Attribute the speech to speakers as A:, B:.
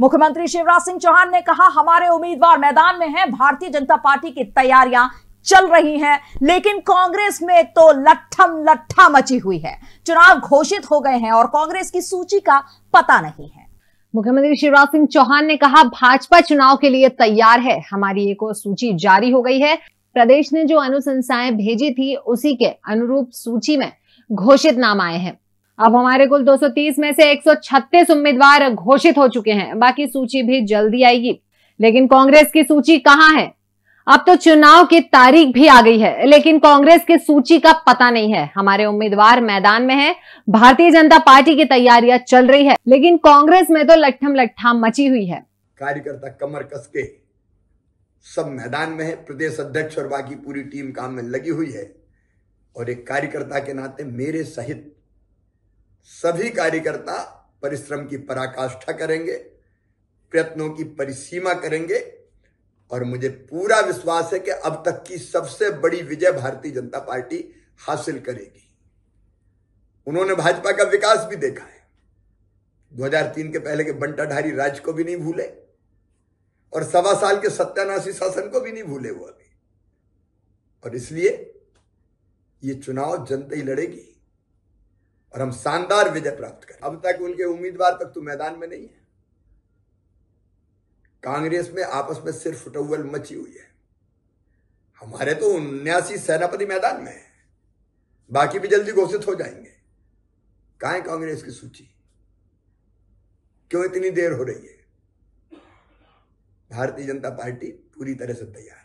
A: मुख्यमंत्री शिवराज सिंह चौहान ने कहा हमारे उम्मीदवार मैदान में हैं भारतीय जनता पार्टी की तैयारियां चल रही हैं लेकिन कांग्रेस में तो लट्ठम लट्ठा मची हुई है चुनाव घोषित हो गए हैं और कांग्रेस की सूची का पता नहीं है मुख्यमंत्री शिवराज सिंह चौहान ने कहा भाजपा चुनाव के लिए तैयार है हमारी एक और सूची जारी हो गई है प्रदेश ने जो अनुशंसाएं भेजी थी उसी के अनुरूप सूची में घोषित नाम आए हैं अब हमारे कुल 230 में से 136 उम्मीदवार घोषित हो चुके हैं बाकी सूची भी जल्दी आएगी लेकिन कांग्रेस की सूची कहाँ है अब तो चुनाव की तारीख भी आ गई है लेकिन कांग्रेस की सूची का पता नहीं है हमारे उम्मीदवार मैदान में है भारतीय जनता पार्टी की तैयारियां चल रही है लेकिन कांग्रेस में तो लट्ठम लट्ठाम मची हुई है
B: कार्यकर्ता कमर कस के सब मैदान में है प्रदेश अध्यक्ष और बाकी पूरी टीम काम में लगी हुई है और एक कार्यकर्ता के नाते मेरे सहित सभी कार्यकर्ता परिश्रम की पराकाष्ठा करेंगे प्रयत्नों की परिसीमा करेंगे और मुझे पूरा विश्वास है कि अब तक की सबसे बड़ी विजय भारतीय जनता पार्टी हासिल करेगी उन्होंने भाजपा का विकास भी देखा है 2003 के पहले के बंटाधारी राज्य को भी नहीं भूले और सवा साल के सत्यानाशी शासन को भी नहीं भूले वो अभी और इसलिए ये चुनाव जनता ही लड़ेगी और हम शानदार विजय प्राप्त करें अब तक उनके उम्मीदवार तक तो मैदान में नहीं है कांग्रेस में आपस में सिर्फ फुटवल मची हुई है हमारे तो उन्यासी सेनापति मैदान में है बाकी भी जल्दी घोषित हो जाएंगे कहा है कांग्रेस की सूची क्यों इतनी देर हो रही है भारतीय जनता पार्टी पूरी तरह से तैयार